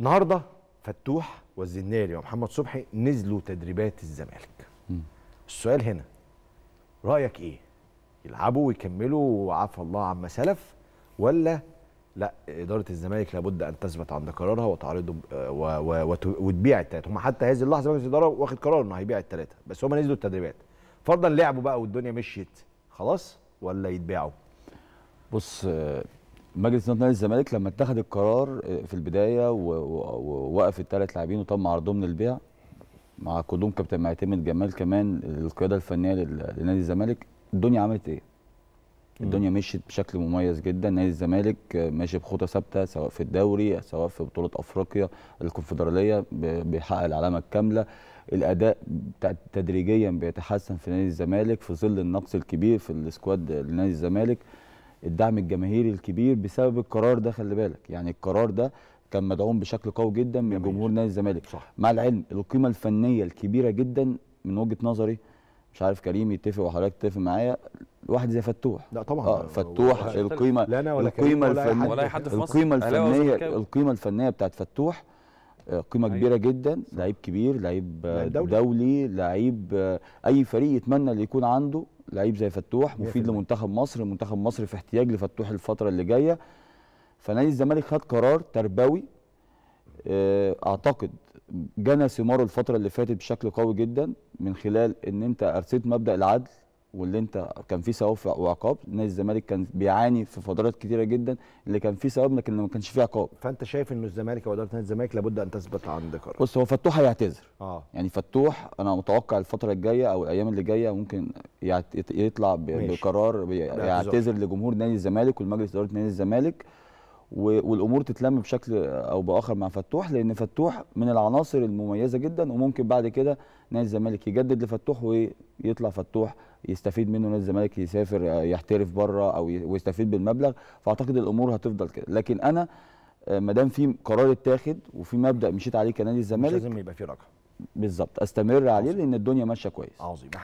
النهارده فتوح والزناري ومحمد صبحي نزلوا تدريبات الزمالك السؤال هنا رايك ايه يلعبوا ويكملوا وعفى الله عما سلف ولا لا اداره الزمالك لابد ان تثبت عند قرارها وتعرضه وتبيع الثلاثه هم حتى هذه اللحظه مجلس الاداره واخد قرار انه هيبيع الثلاثه بس هم نزلوا التدريبات فرضا لعبوا بقى والدنيا مشيت خلاص ولا يتباعوا بص مجلس نادي الزمالك لما اتخذ القرار آه، في البدايه ووقف الثلاث لاعبين وتم عرضهم للبيع مع قدوم كابتن معتمد جمال كمان القياده الفنيه لنادي الزمالك الدنيا عملت ايه؟ الدنيا مشيت بشكل مميز جدا نادي الزمالك آه، ماشي بخطى ثابته سواء في الدوري سواء في بطوله افريقيا الكونفدراليه بيحقق العلامه الكامله الاداء تدريجيا بيتحسن في نادي الزمالك في ظل النقص الكبير في السكواد لنادي الزمالك الدعم الجماهيري الكبير بسبب القرار ده خلي بالك يعني القرار ده كان مدعوم بشكل قوي جدا من جميل. جمهور نادي الزمالك مع العلم القيمه الفنيه الكبيره جدا من وجهه نظري مش عارف كريم يتفق وحضرتك تتفق معايا واحد زي فتوح لا طبعا آه فتوح القيمه لا أنا ولا القيمه الفنيه ولا حد في مصر القيمه الفنيه القيمه الفنيه بتاعت فتوح آه، قيمه أيوه. كبيره جدا لعيب كبير لعيب آه، دولي لعيب آه، اي فريق يتمنى اللي يكون عنده لعيب زي فتوح مفيد لمنتخب مصر منتخب مصر في احتياج لفتوح الفتره اللي جايه فنادي الزمالك خد قرار تربوي آه، اعتقد جنى ثماره الفتره اللي فاتت بشكل قوي جدا من خلال ان انت ارسيت مبدا العدل واللي انت كان فيه ثواب وعقاب نادي الزمالك كان بيعاني في فترات كتيره جدا اللي كان فيه ثواب لكن ما كانش فيه عقاب فانت شايف ان الزمالك او اداره نادي الزمالك لابد ان تثبت عند قرار بص هو فتوح هيعتذر اه يعني فتوح انا متوقع الفتره الجايه او الايام اللي جايه ممكن يطلع بقرار يعتذر لجمهور نادي الزمالك والمجلس اداره نادي الزمالك والامور تتلم بشكل او باخر مع فتوح لان فتوح من العناصر المميزه جدا وممكن بعد كده نادي الزمالك يجدد لفتوح ويطلع فتوح يستفيد منه نادي الزمالك يسافر يحترف بره او ويستفيد بالمبلغ فاعتقد الامور هتفضل كده لكن انا ما دام في قرار اتاخد وفي مبدا مشيت عليه كنادي الزمالك لازم يبقى في رقم بالظبط استمر عليه لان الدنيا ماشيه كويس عظيم